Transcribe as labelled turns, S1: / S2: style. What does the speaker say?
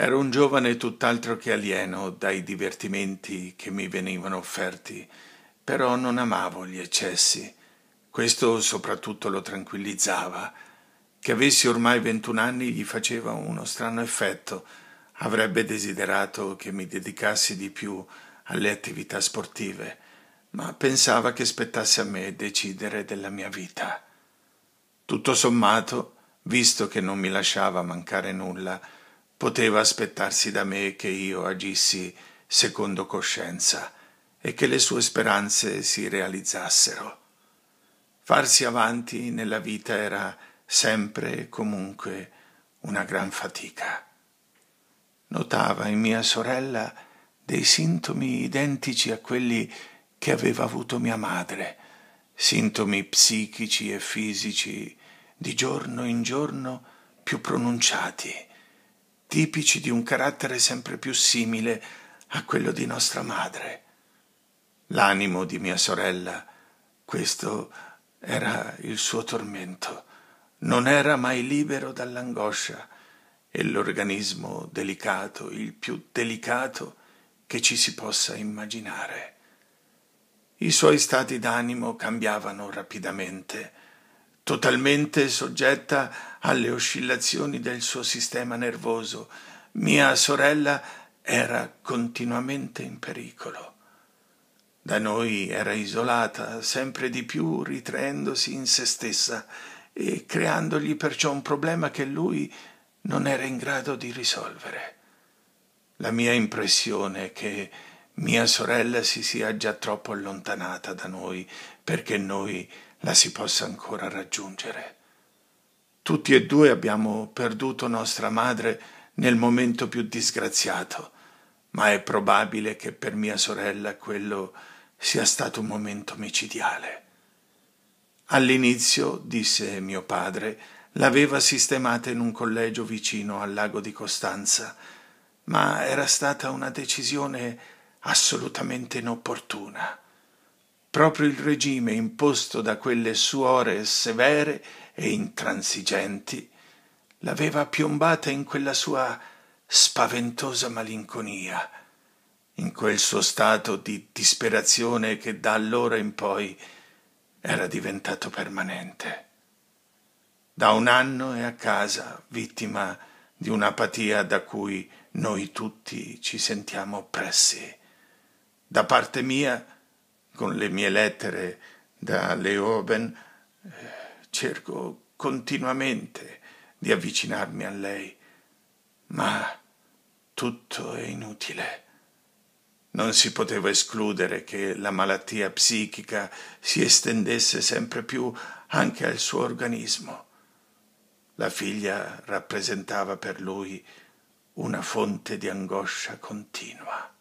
S1: Ero un giovane tutt'altro che alieno dai divertimenti che mi venivano offerti, però non amavo gli eccessi. Questo soprattutto lo tranquillizzava. Che avessi ormai 21 anni gli faceva uno strano effetto. Avrebbe desiderato che mi dedicassi di più alle attività sportive, ma pensava che spettasse a me decidere della mia vita. Tutto sommato, visto che non mi lasciava mancare nulla, poteva aspettarsi da me che io agissi secondo coscienza e che le sue speranze si realizzassero. Farsi avanti nella vita era sempre e comunque una gran fatica. Notava in mia sorella dei sintomi identici a quelli che aveva avuto mia madre, sintomi psichici e fisici di giorno in giorno più pronunciati tipici di un carattere sempre più simile a quello di nostra madre. L'animo di mia sorella, questo era il suo tormento, non era mai libero dall'angoscia e l'organismo delicato, il più delicato che ci si possa immaginare. I suoi stati d'animo cambiavano rapidamente, totalmente soggetta alle oscillazioni del suo sistema nervoso. Mia sorella era continuamente in pericolo. Da noi era isolata, sempre di più ritraendosi in se stessa e creandogli perciò un problema che lui non era in grado di risolvere. La mia impressione è che mia sorella si sia già troppo allontanata da noi perché noi la si possa ancora raggiungere. Tutti e due abbiamo perduto nostra madre nel momento più disgraziato, ma è probabile che per mia sorella quello sia stato un momento micidiale. All'inizio, disse mio padre, l'aveva sistemata in un collegio vicino al lago di Costanza, ma era stata una decisione assolutamente inopportuna. Proprio il regime imposto da quelle suore severe e intransigenti l'aveva piombata in quella sua spaventosa malinconia, in quel suo stato di disperazione che da allora in poi era diventato permanente. Da un anno è a casa, vittima di un'apatia da cui noi tutti ci sentiamo oppressi. Da parte mia, con le mie lettere da Leoben, eh, cerco continuamente di avvicinarmi a lei, ma tutto è inutile. Non si poteva escludere che la malattia psichica si estendesse sempre più anche al suo organismo. La figlia rappresentava per lui una fonte di angoscia continua.